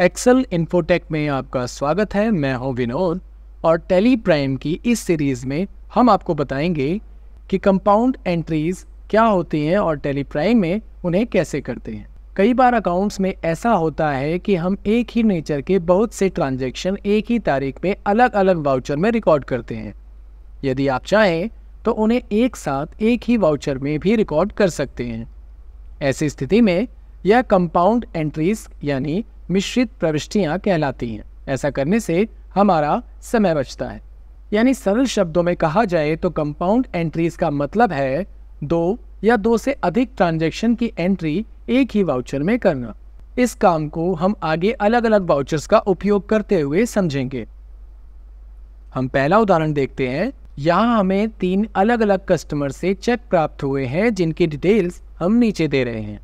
Excel infotech में आपका स्वागत है मैं हूं विनोद और टेली प्राइम की इस सीरीज़ में हम आपको बताएंगे कि कंपाउंड एंट्रीज़ क्या होती हैं और टेली प्राइम में उन्हें कैसे करते हैं कई बार अकाउंट्स में ऐसा होता है कि हम एक ही नेचर के बहुत से ट्रांजैक्शन एक ही तारीख में अलग अलग वाउचर में रिकॉर्ड करते हैं यदि आप चाहें तो उन्हें एक साथ एक ही वाउचर में भी रिकॉर्ड कर सकते हैं ऐसी स्थिति में यह कंपाउंड एंट्रीज यानी मिश्रित प्रविष्टियाँ कहलाती हैं ऐसा करने से हमारा समय बचता है यानी सरल शब्दों में कहा जाए तो कंपाउंड एंट्रीज का मतलब है दो या दो से अधिक ट्रांजेक्शन की एंट्री एक ही वाउचर में करना इस काम को हम आगे अलग अलग वाउचर्स का उपयोग करते हुए समझेंगे हम पहला उदाहरण देखते हैं यहाँ हमें तीन अलग अलग कस्टमर से चेक प्राप्त हुए हैं जिनकी डिटेल्स हम नीचे दे रहे हैं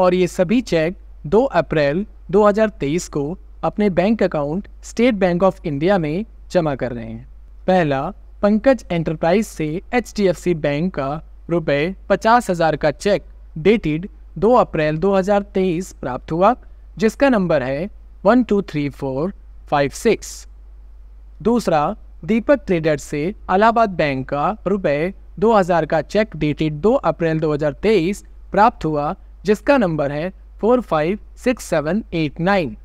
और ये सभी चेक 2 अप्रैल 2023 को अपने bank account State Bank of India में जमा कर रहे हैं पहला पंकज एंटरप्राइज से एच बैंक का रुपये पचास हज़ार का चेक डेटेड 2 अप्रैल 2023 प्राप्त हुआ जिसका नंबर है one two three four five six दूसरा दीपक ट्रेडर से अलाहाबाद बैंक का रुपये 2000 का चेक डेटेड 2 अप्रैल 2023 प्राप्त हुआ जिसका नंबर है four five six seven eight nine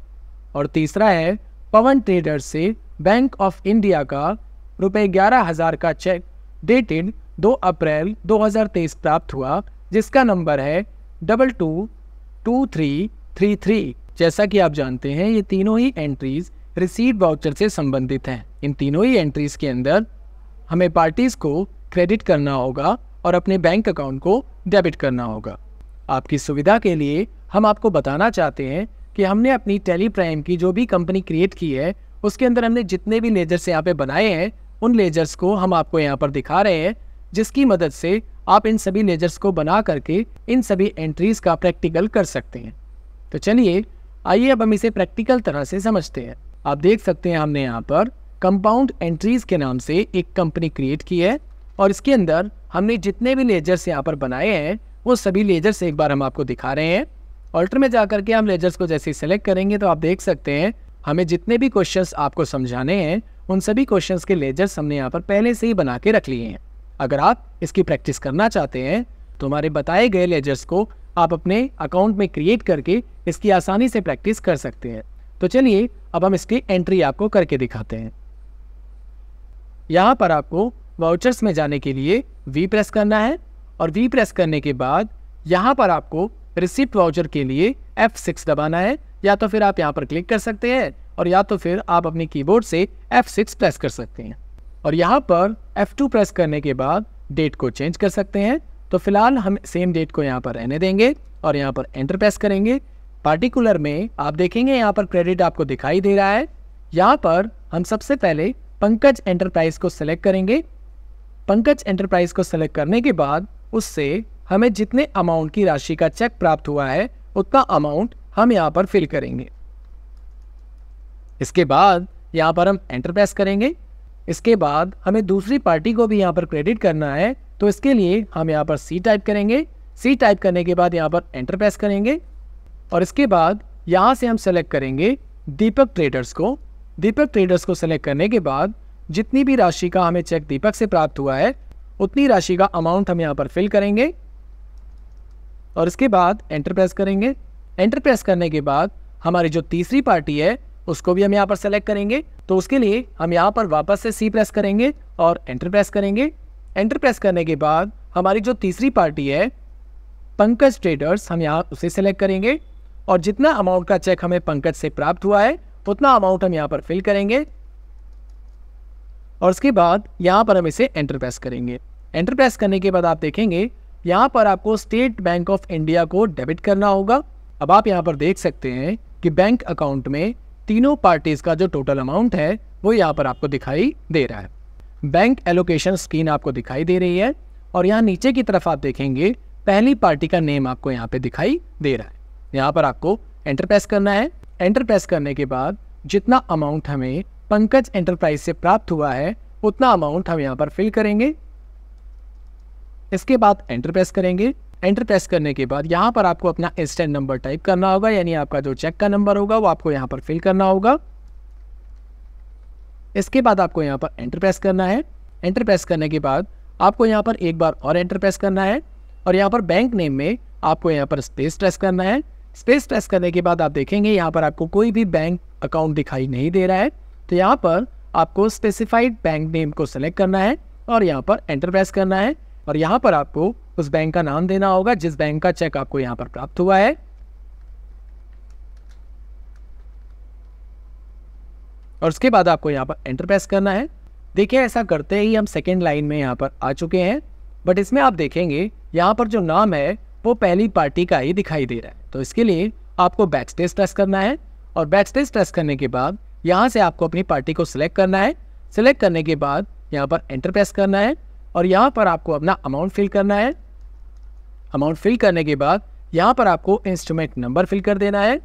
और तीसरा है पवन ट्रेडर से बैंक ऑफ इंडिया का रुपये ग्यारह हज़ार का चेक डेटेड दो अप्रैल दो हज़ार तेईस प्राप्त हुआ जिसका नंबर है double two two three three three जैसा कि आप जानते हैं ये तीनों ही एंट्रीज रिसीट वाउचर से संबंधित हैं इन तीनों ही एंट्रीज के अंदर हमें पार्टीज को क्रेडिट करना होगा और अपने बैंक अकाउंट को डेबिट करना होगा आपकी सुविधा के लिए हम आपको बताना चाहते हैं कि हमने अपनी टेली प्राइम की जो भी कंपनी क्रिएट की है उसके अंदर हमने जितने भी लेजर्स यहाँ पे बनाए हैं उन लेजर्स को हम आपको यहाँ पर दिखा रहे हैं जिसकी मदद से आप इन सभी लेजर्स को बना करके इन सभी एंट्रीज का प्रैक्टिकल कर सकते हैं तो चलिए आइए अब हम इसे प्रैक्टिकल तरह से समझते हैं आप देख सकते हैं हमने यहाँ पर कंपाउंड एंट्रीज के नाम से एक कंपनी क्रिएट की है और इसके अंदर हमने जितने भी लेजर्स यहाँ पर बनाए हैं वो सभी लेजर्स एक बार हम आपको दिखा रहे हैं ऑल्टर में जा करके हम लेजर्स को जैसे ही सेलेक्ट करेंगे तो आप देख सकते हैं हमें जितने भी क्वेश्चंस आपको समझाने हैं उन सभी क्वेश्चंस के लेजर्स हमने यहाँ पर पहले से ही बना के रख लिए हैं अगर आप इसकी प्रैक्टिस करना चाहते हैं तो हमारे बताए गए लेजर्स को आप अपने अकाउंट में क्रिएट करके इसकी आसानी से प्रैक्टिस कर सकते हैं तो चलिए अब हम इसकी एंट्री आपको करके दिखाते हैं यहाँ पर आपको वाउचर्स में जाने के लिए वी प्रेस करना है और वी प्रेस करने के बाद यहाँ पर आपको रिसिप्ट वाउचर के लिए एफ सिक्स दबाना है या तो फिर आप यहाँ पर क्लिक कर सकते हैं और या तो फिर आप अपने कीबोर्ड से एफ सिक्स प्रेस कर सकते हैं और यहाँ पर एफ टू प्रेस करने के बाद डेट को चेंज कर सकते हैं तो फिलहाल हम सेम डेट को यहाँ पर रहने देंगे और यहाँ पर एंटर प्रेस करेंगे पार्टिकुलर में आप देखेंगे यहाँ पर क्रेडिट आपको दिखाई दे रहा है यहाँ पर हम सबसे पहले पंकज एंटरप्राइज को सेलेक्ट करेंगे पंकज एंटरप्राइज को सेलेक्ट करने के बाद उससे हमें जितने अमाउंट की राशि का चेक प्राप्त हुआ है उतना अमाउंट हम यहाँ पर फिल करेंगे इसके बाद यहाँ पर हम एंटर प्रेस करेंगे इसके बाद हमें दूसरी पार्टी को भी यहाँ पर क्रेडिट करना है तो इसके लिए हम यहाँ पर सी टाइप करेंगे सी टाइप करने के बाद यहाँ पर एंटर प्रेस करेंगे और इसके बाद यहाँ से हम सेलेक्ट करेंगे दीपक ट्रेडर्स को दीपक ट्रेडर्स को सेलेक्ट करने के बाद जितनी भी राशि का हमें चेक दीपक से प्राप्त हुआ है उतनी राशि का अमाउंट हम यहाँ पर फिल करेंगे और इसके बाद एंटर प्रेस करेंगे एंटर प्रेस करने के बाद हमारी जो तीसरी पार्टी है उसको भी हम यहाँ पर सेलेक्ट करेंगे तो उसके लिए हम यहाँ पर वापस से सी प्रेस करेंगे और एंटर प्रेस करेंगे एंटर प्रेस करने के बाद हमारी जो तीसरी पार्टी है पंकज ट्रेडर्स हम यहाँ उसे सेलेक्ट करेंगे और जितना अमाउंट का चेक हमें पंकज से प्राप्त हुआ है उतना अमाउंट हम यहाँ पर फिल करेंगे और उसके बाद यहाँ पर हम इसे एंटर प्रेस करेंगे एंटर प्रेस करने के बाद आप देखेंगे यहाँ पर आपको स्टेट बैंक ऑफ इंडिया को डेबिट करना होगा अब आप यहाँ पर देख सकते हैं कि बैंक अकाउंट में तीनों पार्टीज का जो टोटल अमाउंट है वो यहाँ पर आपको दिखाई दे रहा है बैंक एलोकेशन स्क्रीन आपको दिखाई दे रही है और यहाँ नीचे की तरफ आप देखेंगे पहली पार्टी का नेम आपको यहाँ पे दिखाई दे रहा है यहाँ पर आपको एंटर प्रेस करना है एंटर प्रेस करने के बाद जितना अमाउंट हमें पंकज एंटरप्राइज से प्राप्त हुआ है उतना अमाउंट हम यहाँ पर फिल करेंगे इसके बाद एंटर प्रेस करेंगे एंटर प्रेस करने के बाद यहाँ पर आपको अपना इंस्टेंट नंबर टाइप करना होगा यानी आपका जो चेक का नंबर होगा वो आपको यहाँ पर फिल करना होगा इसके बाद आपको यहाँ पर एंटर प्रेस करना है एंटर प्रेस करने के बाद आपको यहाँ पर एक बार और एंटर प्रेस करना है और यहाँ पर बैंक नेम में आपको यहाँ पर स्पेस प्रेस करना है स्पेस प्रेस करने के बाद आप देखेंगे यहाँ पर आपको कोई भी बैंक अकाउंट दिखाई नहीं दे रहा है तो यहाँ पर आपको स्पेसिफाइड बैंक नेम को सेलेक्ट करना है और यहाँ पर एंटर प्रेस करना है और यहाँ पर आपको उस बैंक का नाम देना होगा जिस बैंक का चेक आपको यहाँ पर प्राप्त हुआ है और उसके बाद आपको यहाँ पर एंटर प्रेस करना है देखिए ऐसा करते ही हम सेकेंड लाइन में यहां पर आ चुके हैं बट इसमें आप देखेंगे यहाँ पर जो नाम है वो पहली पार्टी का ही दिखाई दे रहा है तो इसके लिए आपको बैक स्टेज प्रेस करना है और बैक स्टेज टेस्ट करने के बाद यहाँ से आपको अपनी पार्टी को सिलेक्ट करना है सिलेक्ट करने के बाद यहाँ पर एंटर प्रेस करना है और यहाँ पर आपको अपना अमाउंट फिल करना है अमाउंट फिल करने के बाद यहाँ पर आपको इंस्ट्रूमेंट नंबर फिल कर देना है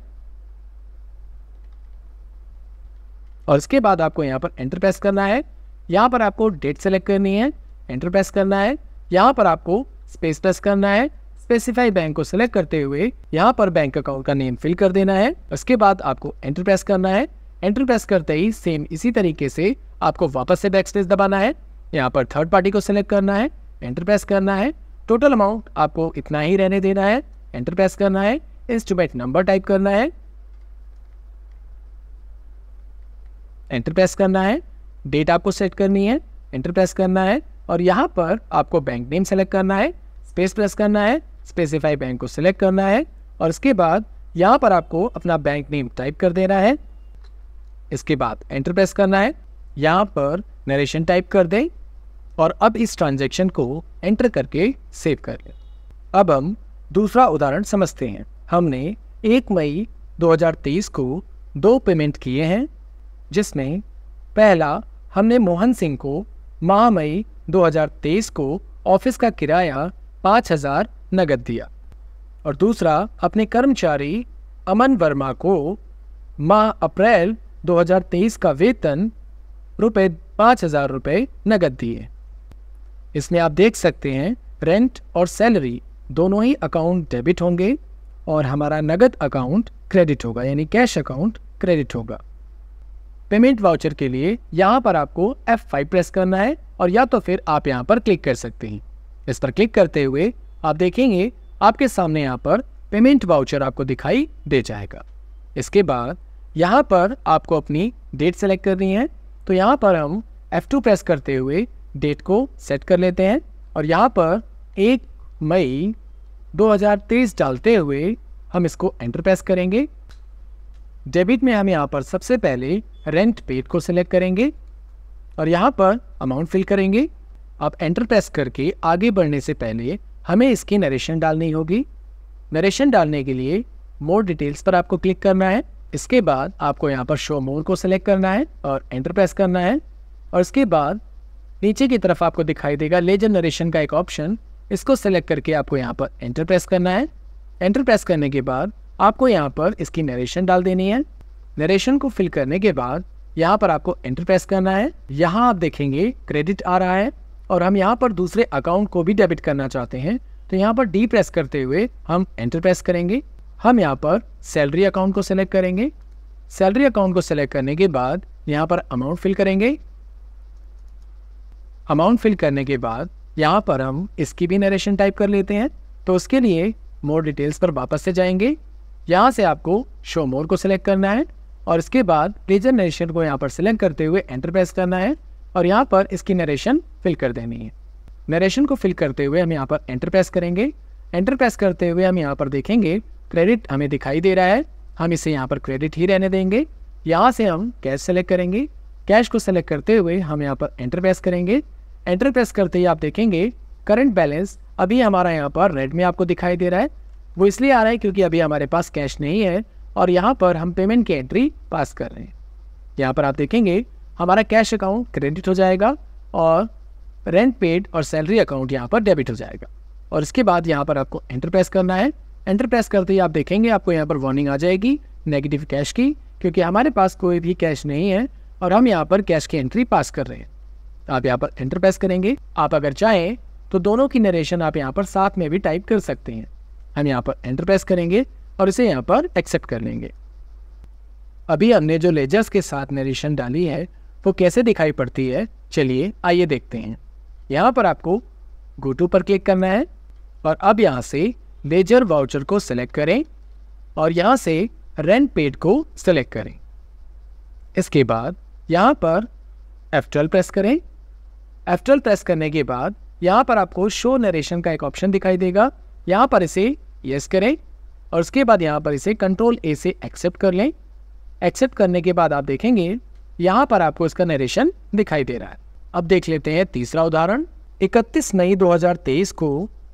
और इसके बाद आपको यहाँ पर एंटर प्रेस करना है यहाँ पर आपको डेट सेलेक्ट करनी है एंटर प्रेस करना है यहाँ पर आपको स्पेस प्रेस करना है स्पेसिफाई बैंक को सिलेक्ट करते हुए यहाँ पर बैंक अकाउंट का नेम फिल कर देना है उसके बाद आपको एंटर प्रेस करना है एंटर प्रेस करते ही सेम इसी तरीके से आपको वापस से बैक स्पेस दबाना है यहाँ पर थर्ड पार्टी को सिलेक्ट करना है एंटरप्रेस करना है टोटल अमाउंट आपको इतना ही रहने देना है एंटरप्रेस करना है इंस्ट्रूमेंट नंबर टाइप करना है एंटरप्रेस करना है डेट आपको सेट करनी है एंटरप्रेस करना है और यहाँ पर आपको बैंक नेम सेलेक्ट करना है स्पेस प्रेस करना है स्पेसिफाई बैंक को सिलेक्ट करना है और इसके बाद यहाँ पर आपको अपना बैंक नेम टाइप कर देना है इसके बाद एंटर प्रेस करना है यहाँ पर नरेशन टाइप कर दें और अब इस ट्रांजेक्शन को एंटर करके सेव कर लें अब हम दूसरा उदाहरण समझते हैं हमने 1 मई 2023 को दो पेमेंट किए हैं जिसमें पहला हमने मोहन सिंह को माह मई 2023 को ऑफिस का किराया 5000 नगद दिया और दूसरा अपने कर्मचारी अमन वर्मा को माह अप्रैल 2023 का वेतन रुपये पाँच हजार रुपये नकद दिए इसमें आप देख सकते हैं रेंट और सैलरी दोनों ही अकाउंट डेबिट होंगे और हमारा नगद अकाउंट क्रेडिट होगा यानी कैश अकाउंट क्रेडिट होगा पेमेंट वाउचर के लिए यहाँ पर आपको F5 प्रेस करना है और या तो फिर आप यहाँ पर क्लिक कर सकते हैं इस पर क्लिक करते हुए आप देखेंगे आपके सामने यहाँ पर पेमेंट वाउचर आपको दिखाई दे जाएगा इसके बाद यहाँ पर आपको अपनी डेट सेलेक्ट करनी है तो यहाँ पर हम F2 प्रेस करते हुए डेट को सेट कर लेते हैं और यहाँ पर एक मई 2023 डालते हुए हम इसको एंटर प्रेस करेंगे डेबिट में हम यहाँ पर सबसे पहले रेंट पेड को सिलेक्ट करेंगे और यहाँ पर अमाउंट फिल करेंगे आप एंटर प्रेस करके आगे बढ़ने से पहले हमें इसकी नरेशन डालनी होगी नरेशन डालने के लिए मोर डिटेल्स पर आपको क्लिक करना है इसके बाद आपको यहाँ पर शो मोर को सिलेक्ट करना है और एंटर प्रेस करना है और इसके बाद नीचे की तरफ आपको दिखाई देगा ले जनरेशन का एक ऑप्शन इसको सेलेक्ट करके आपको यहाँ पर एंटर प्रेस करना है एंटर प्रेस करने के बाद आपको यहाँ पर इसकी नरेशन डाल देनी है नरेशन को फिल करने के बाद यहाँ पर आपको एंटर प्रेस करना है यहाँ आप देखेंगे क्रेडिट आ रहा है और हम यहाँ पर दूसरे अकाउंट को भी डेबिट करना चाहते हैं तो यहाँ पर डी प्रेस करते हुए हम एंटर प्रेस करेंगे हम यहाँ पर सैलरी अकाउंट को सेलेक्ट करेंगे सैलरी अकाउंट को सेलेक्ट करने के बाद यहाँ पर अमाउंट फिल करेंगे अमाउंट फिल करने के बाद यहाँ पर हम इसकी भी नरेशन टाइप कर लेते हैं तो उसके लिए मोर डिटेल्स पर वापस से जाएंगे यहाँ से आपको शो मोर को सिलेक्ट करना है और इसके बाद रीजन नरेशन को यहाँ पर सिलेक्ट करते हुए एंटर प्रेस करना है और यहाँ पर इसकी नरेशन फिल कर देनी है नरेशन को फिल करते हुए हम यहाँ पर एंटर प्रेस करेंगे एंटर प्रेस करते हुए हम यहाँ पर देखेंगे क्रेडिट हमें दिखाई दे रहा है हम इसे यहाँ पर क्रेडिट ही रहने देंगे यहाँ से हम कैश सेलेक्ट करेंगे कैश को सेलेक्ट करते हुए हम यहाँ पर एंटर प्रेस करेंगे एंटर प्रेस करते ही आप देखेंगे करंट बैलेंस अभी हमारा यहाँ पर रेड में आपको दिखाई दे रहा है वो इसलिए आ रहा है क्योंकि अभी हमारे पास कैश नहीं है और यहाँ पर हम पेमेंट की एंट्री पास कर रहे हैं यहाँ पर आप देखेंगे हमारा कैश अकाउंट क्रेडिट हो जाएगा और रेंट पेड और सैलरी अकाउंट यहाँ पर डेबिट हो जाएगा और इसके बाद यहाँ पर आपको एंटर प्रेस करना है एंटर प्रेस करते ही आप देखेंगे आपको यहाँ पर वार्निंग आ जाएगी नेगेटिव कैश की क्योंकि हमारे पास कोई भी कैश नहीं है और हम यहाँ पर कैश की एंट्री पास कर रहे हैं आप यहाँ पर एंटर प्रेस करेंगे आप अगर चाहें तो दोनों की नरेशन आप यहाँ पर साथ में भी टाइप कर सकते हैं हम यहाँ पर एंटर प्रेस करेंगे और इसे यहाँ पर एक्सेप्ट कर लेंगे अभी हमने जो लेजर्स के साथ नरेशन डाली है वो कैसे दिखाई पड़ती है चलिए आइए देखते हैं यहाँ पर आपको गोटू पर क्लिक करना है और अब यहाँ से लेजर वाउचर को सिलेक्ट करें और यहाँ से रेंट पेड को सिलेक्ट करें इसके बाद यहाँ पर F12 प्रेस करें F12 प्रेस करने के बाद यहाँ पर आपको शो नरेशन का एक ऑप्शन दिखाई देगा यहाँ पर इसे यस करें और उसके बाद यहाँ पर इसे कंट्रोल ए से एक्सेप्ट कर लें एक्सेप्ट करने के बाद आप देखेंगे यहाँ पर आपको इसका नरेशन दिखाई दे रहा है अब देख लेते हैं तीसरा उदाहरण 31 मई 2023 को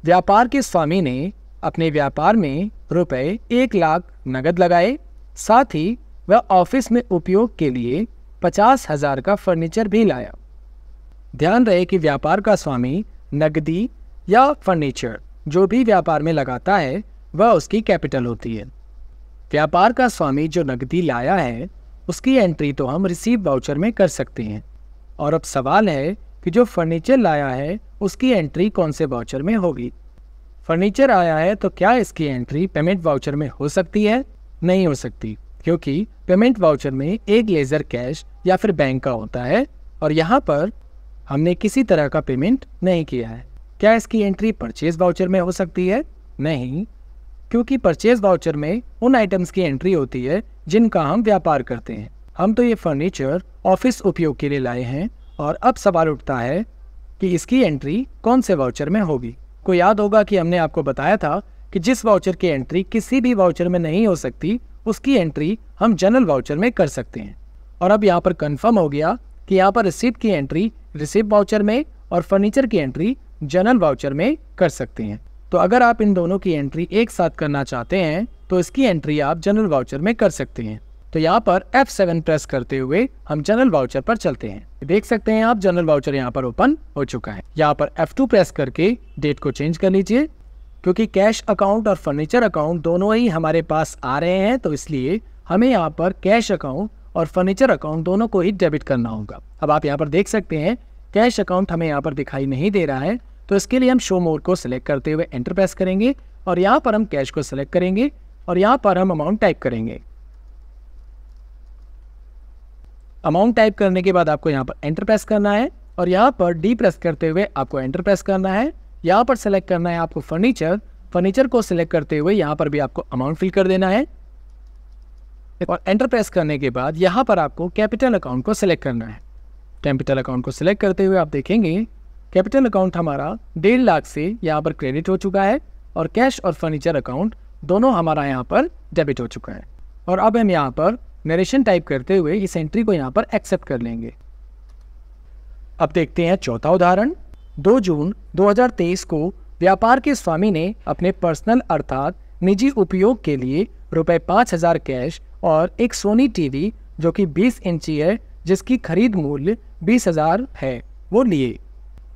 व्यापार के स्वामी ने अपने व्यापार में रुपए एक लाख नगद लगाए साथ ही वह ऑफिस में उपयोग के लिए पचास हजार का फर्नीचर भी लाया ध्यान रहे कि व्यापार का स्वामी नगदी या फर्नीचर जो भी व्यापार में लगाता है वह उसकी कैपिटल होती है व्यापार का स्वामी जो नकदी लाया है उसकी एंट्री तो हम रिसीव वाउचर में कर सकते हैं और अब सवाल है कि जो फर्नीचर लाया है उसकी एंट्री कौन से वाउचर में होगी फर्नीचर आया है तो क्या इसकी एंट्री पेमेंट वाउचर में हो सकती है नहीं हो सकती क्योंकि पेमेंट वाउचर में एक लेज़र कैश या फिर बैंक का होता है और यहाँ पर हमने किसी तरह का पेमेंट नहीं किया है क्या इसकी एंट्री परचेज वाउचर में हो सकती है नहीं क्योंकि परचेज वाउचर में उन आइटम्स की एंट्री होती है जिनका हम व्यापार करते हैं हम तो ये फर्नीचर ऑफिस उपयोग के लिए लाए हैं और अब सवाल उठता है कि इसकी एंट्री कौन से वाउचर में होगी आपको याद होगा कि हमने आपको बताया था कि जिस वाउचर की एंट्री किसी भी वाउचर में नहीं हो सकती उसकी एंट्री हम जनरल वाउचर में कर सकते हैं और अब यहाँ पर कंफर्म हो गया कि यहाँ पर रिसिप्ट की एंट्री रिसिप्ट वाउचर में और फर्नीचर की एंट्री जनरल वाउचर में कर सकते हैं तो अगर आप इन दोनों की एंट्री एक साथ करना चाहते हैं तो इसकी एंट्री आप जनरल वाउचर में कर सकते हैं तो यहाँ पर F7 प्रेस करते हुए हम जनरल वाउचर पर चलते हैं देख सकते हैं आप जनरल वाउचर यहाँ पर ओपन हो चुका है यहाँ पर F2 प्रेस करके डेट को चेंज कर लीजिए क्योंकि कैश अकाउंट और फर्नीचर अकाउंट दोनों ही हमारे पास आ रहे हैं तो इसलिए हमें यहाँ पर कैश अकाउंट और फर्नीचर अकाउंट दोनों को ही डेबिट करना होगा अब आप यहाँ पर देख सकते हैं कैश अकाउंट हमें यहाँ पर दिखाई नहीं दे रहा है तो इसके लिए हम शो मोड को सिलेक्ट करते हुए एंटर प्रेस करेंगे और यहाँ पर हम कैश को सिलेक्ट करेंगे और यहाँ पर हम अमाउंट टाइप करेंगे अमाउंट टाइप करने के बाद आपको यहाँ पर एंटर प्रेस करना है और यहाँ पर डी प्रेस करते हुए आपको एंटर प्रेस करना है यहाँ पर सेलेक्ट करना है आपको फर्नीचर फर्नीचर को सिलेक्ट करते हुए यहाँ पर भी आपको अमाउंट फिल कर देना है और एंटर प्रेस करने के बाद यहाँ पर आपको कैपिटल अकाउंट को सिलेक्ट करना है कैपिटल अकाउंट को सिलेक्ट करते हुए आप देखेंगे कैपिटल अकाउंट हमारा डेढ़ लाख से यहाँ पर क्रेडिट हो चुका है और कैश और फर्नीचर अकाउंट दोनों हमारा यहाँ पर डेबिट हो चुका है और अब हम यहाँ पर नरेशन टाइप करते हुए इस एंट्री को यहाँ पर एक्सेप्ट कर लेंगे अब देखते हैं चौथा उदाहरण 2 जून 2023 को व्यापार के स्वामी ने अपने पर्सनल अर्थात निजी उपयोग के लिए रुपए पाँच हजार कैश और एक सोनी टीवी जो कि 20 इंची है जिसकी खरीद मूल्य बीस हजार है वो लिए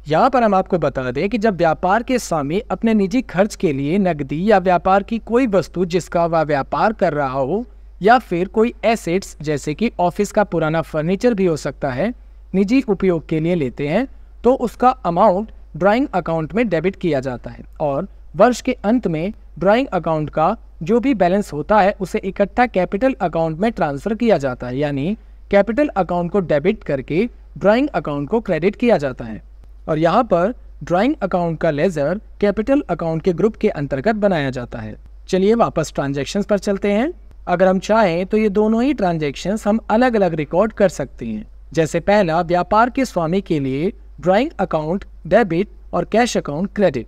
यहाँ पर हम आपको बता दें कि जब व्यापार के स्वामी अपने निजी खर्च के लिए नकदी या व्यापार की कोई वस्तु जिसका वह व्यापार कर रहा हो या फिर कोई एसेट्स जैसे कि ऑफिस का पुराना फर्नीचर भी हो सकता है निजी उपयोग के लिए लेते हैं तो उसका अमाउंट ड्राइंग अकाउंट में डेबिट किया जाता है और वर्ष के अंत में ड्राइंग अकाउंट का जो भी बैलेंस होता है उसे इकट्ठा कैपिटल अकाउंट में ट्रांसफर किया जाता है यानी कैपिटल अकाउंट को डेबिट करके ड्राइंग अकाउंट को क्रेडिट किया जाता है और यहाँ पर ड्राइंग अकाउंट का लेजर कैपिटल अकाउंट के ग्रुप के अंतर्गत बनाया जाता है चलिए वापस ट्रांजेक्शन पर चलते हैं अगर हम चाहें तो ये दोनों ही ट्रांजेक्शन हम अलग अलग रिकॉर्ड कर सकते हैं जैसे पहला व्यापार के स्वामी के लिए ड्राइंग अकाउंट डेबिट और कैश अकाउंट क्रेडिट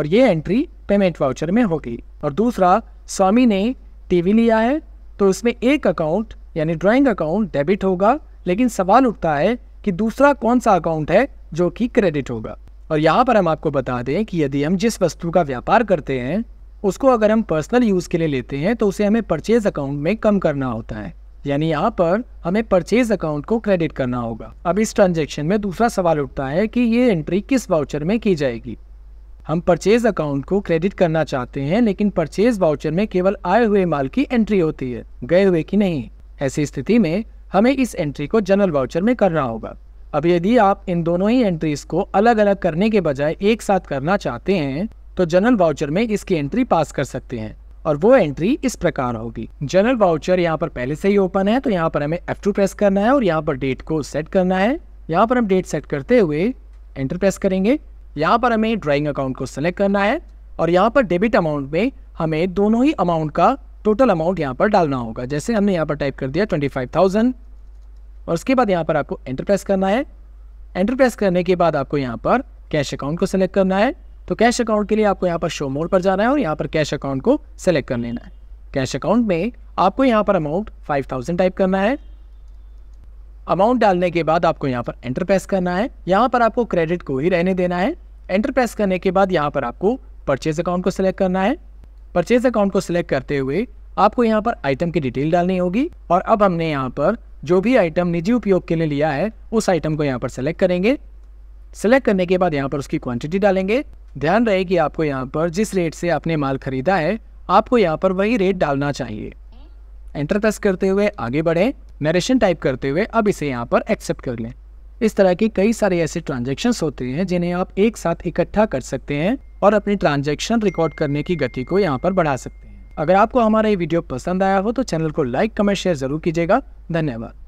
और ये एंट्री पेमेंट वाउचर में होगी और दूसरा स्वामी ने टीवी लिया है तो उसमें एक अकाउंट यानी ड्राइंग अकाउंट डेबिट होगा लेकिन सवाल उठता है कि दूसरा कौन सा अकाउंट है जो कि क्रेडिट होगा और यहाँ पर हम आपको बता दें कि यदि हम जिस वस्तु का व्यापार करते हैं उसको अगर हम पर्सनल यूज़ के लिए लेते हैं तो उसे हमें परचेज अकाउंट में कम करना होता है यानी यहाँ पर हमें परचेज अकाउंट को क्रेडिट करना होगा अब इस ट्रांजेक्शन में दूसरा सवाल उठता है कि ये एंट्री किस वाउचर में की जाएगी हम परचेज अकाउंट को क्रेडिट करना चाहते हैं लेकिन परचेज वाउचर में केवल आए हुए माल की एंट्री होती है गए हुए की नहीं ऐसी स्थिति में हमें इस एंट्री को जनरल वाउचर में करना होगा अब यदि आप इन दोनों ही एंट्रीज को अलग अलग करने के बजाय एक साथ करना चाहते हैं तो जनरल वाउचर में इसकी एंट्री पास कर सकते हैं और वो एंट्री इस प्रकार होगी जनरल वाउचर यहाँ पर पहले से ही ओपन है तो यहाँ पर हमें F2 प्रेस करना है और यहाँ पर डेट को सेट करना है यहाँ पर हम डेट सेट करते हुए एंटर प्रेस करेंगे यहाँ पर हमें ड्राइंग अकाउंट को सेलेक्ट करना है और यहाँ पर डेबिट अमाउंट में हमें दोनों ही अमाउंट का टोटल अमाउंट यहाँ पर डालना होगा जैसे हमने यहाँ पर टाइप कर दिया ट्वेंटी फाइव थाउजेंड और उसके बाद यहाँ पर आपको एंटर प्रेस करना है एंटर प्रेस करने के बाद आपको यहाँ पर कैश अकाउंट को सेलेक्ट करना है तो कैश अकाउंट के लिए आपको यहाँ पर शो मोर पर जाना है और यहाँ पर कैश अकाउंट को सेलेक्ट कर लेना है कैश अकाउंट में आपको यहाँ पर अमाउंट 5000 टाइप करना है अमाउंट डालने के बाद आपको यहाँ पर एंटर प्रेस करना है यहाँ पर आपको क्रेडिट को ही रहने देना है एंटर प्रेस करने के बाद यहाँ पर आपको परचेज अकाउंट को सिलेक्ट करना है परचेज अकाउंट को सिलेक्ट करते हुए आपको यहाँ पर आइटम की डिटेल डालनी होगी और अब हमने यहाँ पर जो भी आइटम निजी उपयोग के लिए लिया है उस आइटम को यहाँ पर सेलेक्ट करेंगे सेलेक्ट करने के बाद यहाँ पर उसकी क्वांटिटी डालेंगे ध्यान रहे कि आपको यहाँ पर जिस रेट से आपने माल खरीदा है आपको यहाँ पर वही रेट डालना चाहिए एंटर प्रेस करते हुए आगे बढ़े नरेशन टाइप करते हुए अब इसे यहाँ पर एक्सेप्ट कर लें इस तरह के कई सारे ऐसे ट्रांजेक्शन होते हैं जिन्हें आप एक साथ इकट्ठा कर सकते हैं और अपनी ट्रांजेक्शन रिकॉर्ड करने की गति को यहाँ पर बढ़ा सकते हैं अगर आपको हमारा ये वीडियो पसंद आया हो तो चैनल को लाइक कमेंट शेयर जरूर कीजिएगा धन्यवाद